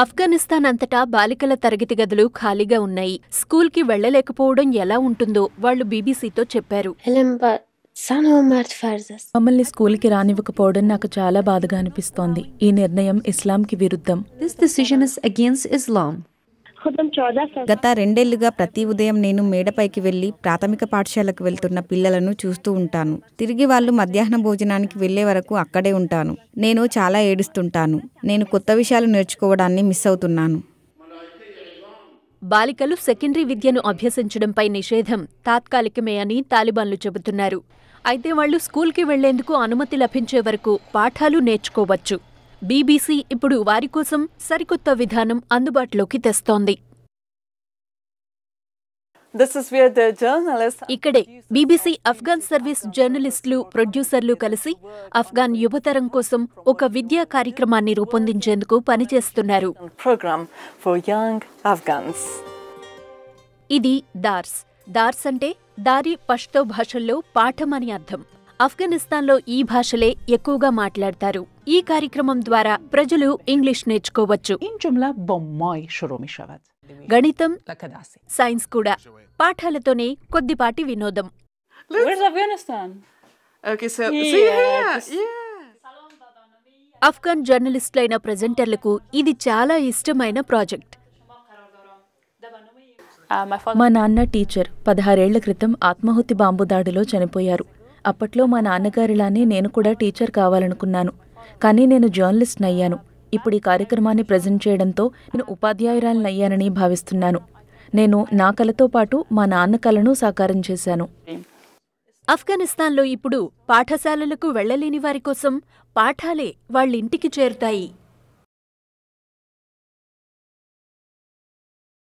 ఆఫ్ఘనిస్తాన్ అంతటా బాలికల తరగతి గదులు ఖాళీగా ఉన్నాయి స్కూల్ కి వెళ్లలేకపోవడం ఎలా ఉంటుందో వాళ్లు బీబీసీతో చెప్పారు మమ్మల్ని స్కూల్ కి రానివ్వకపోవడం నాకు చాలా బాధగా అనిపిస్తోంది ఈ నిర్ణయం ఇస్లాంకి విరుద్ధం this decision is against Islam గత రెండేళ్లుగా ప్రతి ఉదయం నేను మేడపైకి వెళ్లి ప్రాథమిక పాఠశాలకు వెళ్తున్న పిల్లలను చూస్తూ ఉంటాను తిరిగి వాళ్ళు మధ్యాహ్న భోజనానికి వెళ్లే వరకు అక్కడే ఉంటాను నేను చాలా ఏడుస్తుంటాను నేను కొత్త విషయాలు నేర్చుకోవడాన్ని మిస్ అవుతున్నాను బాలికలు సెకండరీ విద్యను అభ్యసించడంపై నిషేధం తాత్కాలికమే అని తాలిబాన్లు చెబుతున్నారు అయితే వాళ్లు స్కూల్కి వెళ్లేందుకు అనుమతి లభించే వరకు పాఠాలు నేర్చుకోవచ్చు బీబీసీ ఇప్పుడు వారి కోసం సరికొత్త విధానం అందుబాటులోకి తెస్తోంది ఇక్కడే బీబీసీ అఫ్ఘాన్ సర్వీస్ జర్నలిస్టులు ప్రొడ్యూసర్లు కలిసి అఫ్ఘాన్ యువతరం కోసం ఒక విద్యా కార్యక్రమాన్ని రూపొందించేందుకు పనిచేస్తున్నారు ఇది దార్స్ దార్స్ అంటే దారి పష్తో భాషల్లో పాఠం అని అర్థం ఆఫ్ఘనిస్తాన్లో ఈ భాషలే ఎక్కువగా మాట్లాడతారు ఈ కార్యక్రమం ద్వారా ప్రజలు ఇంగ్లీష్ నేర్చుకోవచ్చు గణితం సైన్స్ కూడా పాఠాలతోనే కొద్దిపాటి వినోదం ఆఫ్ఘన్ జర్నలిస్టులైన ప్రజెంటర్లకు ఇది చాలా ఇష్టమైన ప్రాజెక్ట్ uh, మా నాన్న టీచర్ పదహారేళ్ల క్రితం ఆత్మాహుతి బాంబు దాడిలో చనిపోయారు అప్పట్లో మా నాన్నగారిలానే నేను కూడా టీచర్ కావాలనుకున్నాను కానీ నేను జర్నలిస్ట్ని అయ్యాను ఇప్పుడు ఈ కార్యక్రమాన్ని ప్రజెంట్ చేయడంతో నేను ఉపాధ్యాయురాలని అయ్యానని భావిస్తున్నాను నేను నా కలతో పాటు మా నాన్న కళను సాకారం చేశాను ఆఫ్ఘనిస్తాన్లో ఇప్పుడు పాఠశాలలకు వెళ్లలేని వారి కోసం పాఠాలే వాళ్ళింటికి చేరుతాయి